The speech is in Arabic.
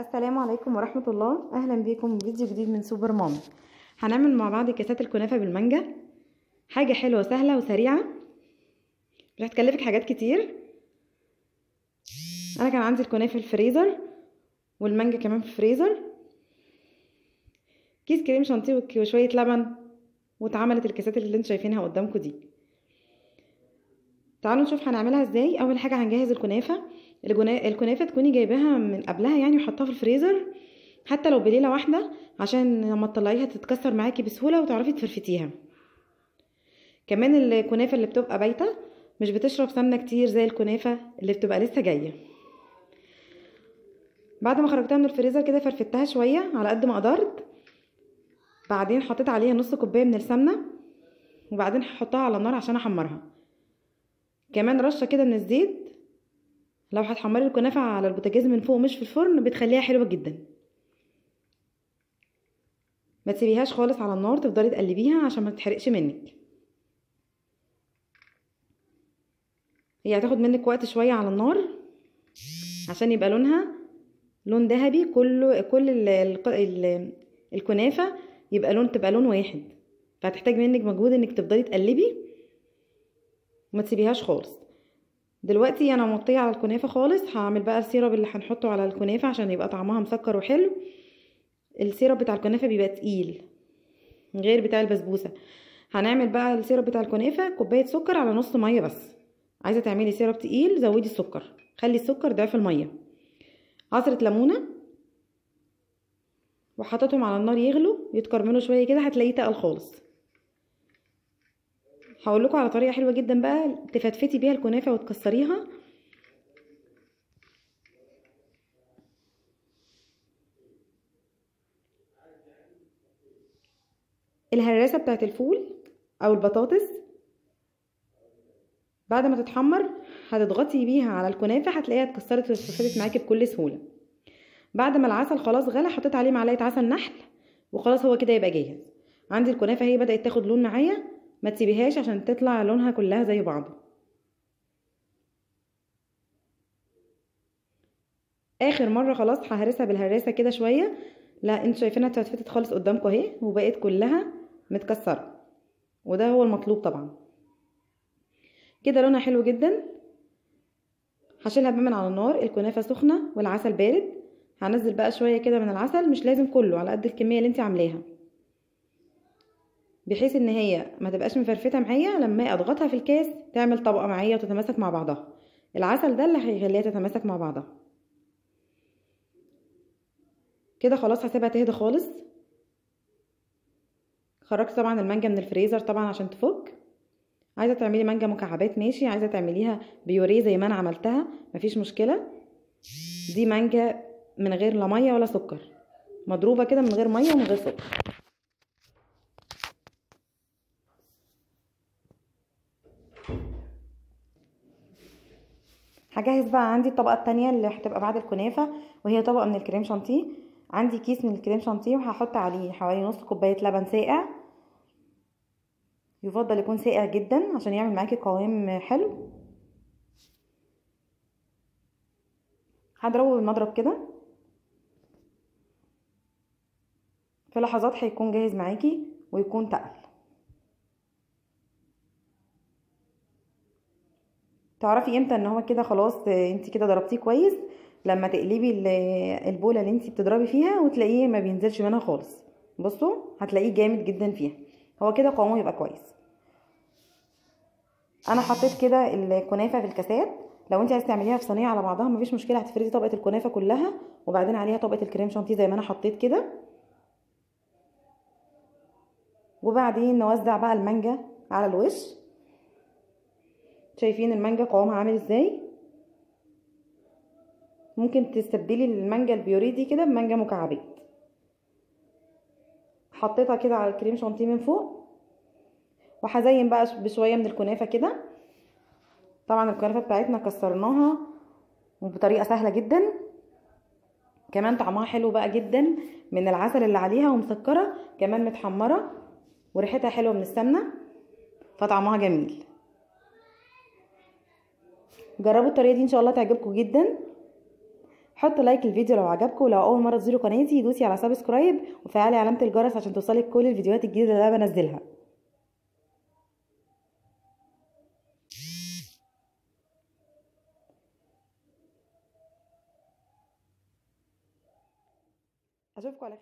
السلام عليكم ورحمة الله أهلا بيكم فيديو جديد من سوبر مام هنعمل مع بعض كاسات الكنافة بالمانجا حاجة حلوة سهلة وسريعة مش هتكلفك حاجات كتير أنا كان عندي الكنافة في الفريزر والمانجا كمان في الفريزر كيس كريم شانتيه وشوية لبن واتعملت الكاسات اللي انتوا شايفينها قدامكم دي تعالوا نشوف هنعملها ازاي اول حاجه هنجهز الكنافه الكنافه تكوني جايباها من قبلها يعني وحطها في الفريزر حتى لو بليله واحده عشان لما تطلعيها تتكسر معاكي بسهوله وتعرفي تفرفتيها كمان الكنافه اللي بتبقى بايته مش بتشرب سمنه كتير زي الكنافه اللي بتبقى لسه جايه بعد ما خرجتها من الفريزر كده فرفتها شويه على قد ما قدرت بعدين حطيت عليها نص كوبايه من السمنه وبعدين هحطها على النار عشان احمرها كمان رشه كده من الزيت لو هتحمري الكنافه على البوتاجاز من فوق مش في الفرن بتخليها حلوه جدا ما تسيبيهاش خالص على النار تفضلي تقلبيها عشان ما تتحرقش منك هي هتاخد منك وقت شويه على النار عشان يبقى لونها لون ذهبي كله كل الـ الـ الـ الكنافه يبقى لون تبقى لون واحد فهتحتاج منك مجهود انك تفضلي تقلبي وما تسيبيهاش خالص دلوقتي انا موطيه على الكنافه خالص هعمل بقى السيرب اللي هنحطه على الكنافه عشان يبقى طعمها مسكر وحلو السيرب بتاع الكنافه بيبقى تقيل غير بتاع البسبوسه هنعمل بقى السيرب بتاع الكنافه كوبايه سكر على نص ميه بس عايزه تعملي سيرب تقيل زودي السكر خلي السكر ضعف الميه عصره ليمونه وحطيتهم على النار يغلوا يتكرملوا شويه كده هتلاقيه تقل خالص هقول لكم على طريقه حلوه جدا بقى تفتفتي بيها الكنافه وتكسريها الهراسه بتاعت الفول او البطاطس بعد ما تتحمر هتضغطي بيها على الكنافه هتلاقيها اتكسرت واتفردت معاكي بكل سهوله بعد ما العسل خلاص غلى حطيت عليه معلقه عسل نحل وخلاص هو كده يبقى جاهز عندي الكنافه هي بدات تاخد لون معايا ما تسيبيهاش عشان تطلع لونها كلها زي بعضه اخر مره خلاص ههرسها بالهراسه كده شويه لا انتوا شايفينها اتفتت خالص قدامكم اهي وبقت كلها متكسره وده هو المطلوب طبعا كده لونها حلو جدا هشيلها بقى من على النار الكنافه سخنه والعسل بارد هنزل بقى شويه كده من العسل مش لازم كله على قد الكميه اللي انت عاملاها بحيث ان هي ما تبقاش مفرفته معايا لما اضغطها في الكاس تعمل طبقه معايا وتتماسك مع بعضها العسل ده اللي هيخليها تتماسك مع بعضها كده خلاص هسيبها تهدى خالص خرجت طبعا المانجا من الفريزر طبعا عشان تفك عايزه تعملي مانجا مكعبات ماشي عايزه تعمليها بيوريه زي ما انا عملتها مفيش مشكله دي مانجا من غير لا ميه ولا سكر مضروبه كده من غير ميه ومن غير سكر هجهز بقى عندي الطبقه التانية اللي هتبقى بعد الكنافه وهي طبقه من الكريم شانتيه عندي كيس من الكريم شانتيه وهحط عليه حوالي نص كوبايه لبن ساقع يفضل يكون ساقع جدا عشان يعمل معاكي قوام حلو هضربه بالمضرب كده في لحظات هيكون جاهز معاكي ويكون تقل تعرفي امتى ان هو كده خلاص انت كده ضربتيه كويس لما تقلبي البوله اللي انت بتضربي فيها وتلاقيه ما بينزلش منها خالص بصوا هتلاقيه جامد جدا فيها هو كده قوامه يبقى كويس انا حطيت كده الكنافه في الكاسات لو انت عايزه تعمليها في صينيه على بعضها مفيش مشكله هتفردي طبقه الكنافه كلها وبعدين عليها طبقه الكريم شانتيه زي ما انا حطيت كده وبعدين نوزع بقى المانجا على الوش شايفين المانجا قوامها عامل ازاي ممكن تستبدلي المانجا البيوري دي كده بمانجا مكعبات حطيتها كده على الكريم شانتيه من فوق وهزين بقى بشويه من الكنافه كده طبعا الكنافه بتاعتنا كسرناها بطريقه سهله جدا كمان طعمها حلو بقى جدا من العسل اللي عليها ومسكره كمان متحمره وريحتها حلوه من السمنه فطعمها جميل جربوا الطريقه دي ان شاء الله تعجبكم جدا حط لايك للفيديو لو عجبكم ولو اول مره تزوروا قناتي دوسي على سبسكرايب وفعلي علامه الجرس عشان توصلك كل الفيديوهات الجديده اللي انا بنزلها اشوفكم على